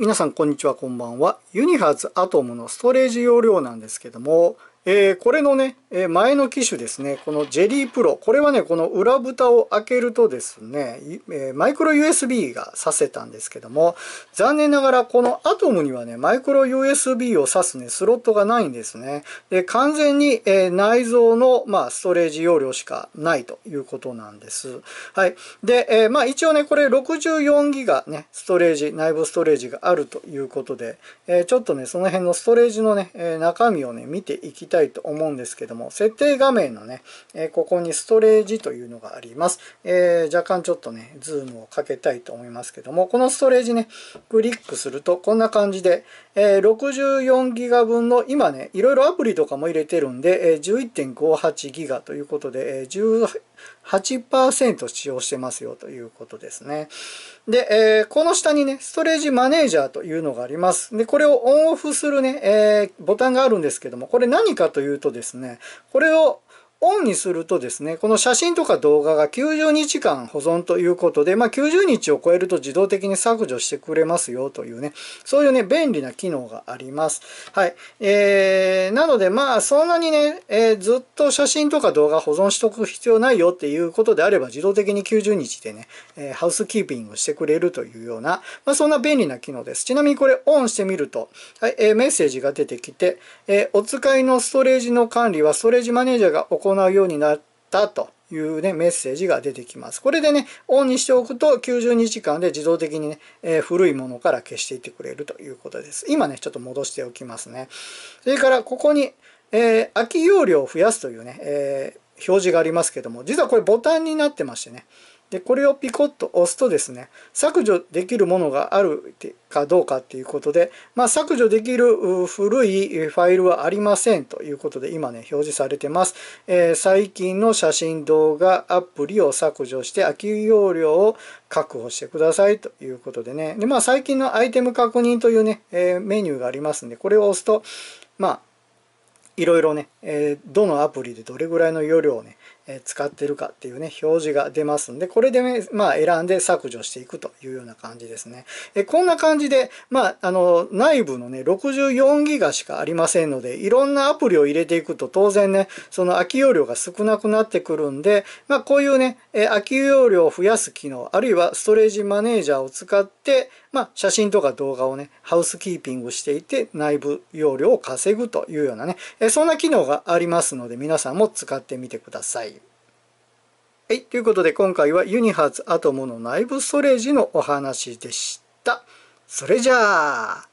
皆さんこんにちはこんばんはユニハーツアトムのストレージ容量なんですけどもえー、これのね、え前の機種ですね、このジェリープロ、これはね、この裏蓋を開けるとですね、えマイクロ USB が挿せたんですけども、残念ながらこのアトムにはね、マイクロ USB を挿すね、スロットがないんですね。で、完全に、え内蔵の、まあ、ストレージ容量しかないということなんです。はい。で、えまあ、一応ね、これ6 4ギガね、ストレージ、内部ストレージがあるということで、えちょっとね、その辺のストレージのね、中身をね、見ていきたいと思うんですけども、設定画面のね、えここにストレージというのがあります。えー、若干ちょっとね、ズームをかけたいと思いますけども、このストレージね、クリックするとこんな感じで、え 64GB 分の、今ね、いろいろアプリとかも入れてるんで、え 11.58GB ということで、え18%使用してますよということですね。で、えー、この下にね、ストレージマネージャーというのがあります。で、これをオンオフするね、えー、ボタンがあるんですけども、これ何かというとですねこれをオンにするとですね、この写真とか動画が90日間保存ということで、まあ、90日を超えると自動的に削除してくれますよというね、そういうね、便利な機能があります。はい。えー、なのでまあ、そんなにね、えー、ずっと写真とか動画保存しとく必要ないよっていうことであれば、自動的に90日でね、えー、ハウスキーピングしてくれるというような、まあ、そんな便利な機能です。ちなみにこれオンしてみると、はい、えー、メッセージが出てきて、えー、お使いのストレージの管理はストレージマネージャーが行行うようになったというね、メッセージが出てきます。これでね、オンにしておくと9 0日間で自動的にね、えー、古いものから消していってくれるということです。今ね、ちょっと戻しておきますね。それから、ここに、えー、空き容量を増やすというね、えー、表示がありますけども、実はこれボタンになってましてね、で、これをピコッと押すとですね、削除できるものがあるかどうかっていうことで、まあ、削除できる古いファイルはありませんということで、今ね、表示されてます。えー、最近の写真動画アプリを削除して、空き容量を確保してくださいということでね。で、まあ、最近のアイテム確認というね、えー、メニューがありますんで、これを押すと、まあ、いろいろね、えー、どのアプリでどれぐらいの容量をね、使ってるかっていうね、表示が出ますんで、これでね、まあ選んで削除していくというような感じですね。えこんな感じで、まあ、あの、内部のね、64ギガしかありませんので、いろんなアプリを入れていくと当然ね、その空き容量が少なくなってくるんで、まあこういうね、え空き容量を増やす機能、あるいはストレージマネージャーを使って、まあ写真とか動画をね、ハウスキーピングしていて、内部容量を稼ぐというようなね、えそんな機能がありますので、皆さんも使ってみてください。はい、ということで今回はユニハーツアトムの内部ストレージのお話でした。それじゃあ。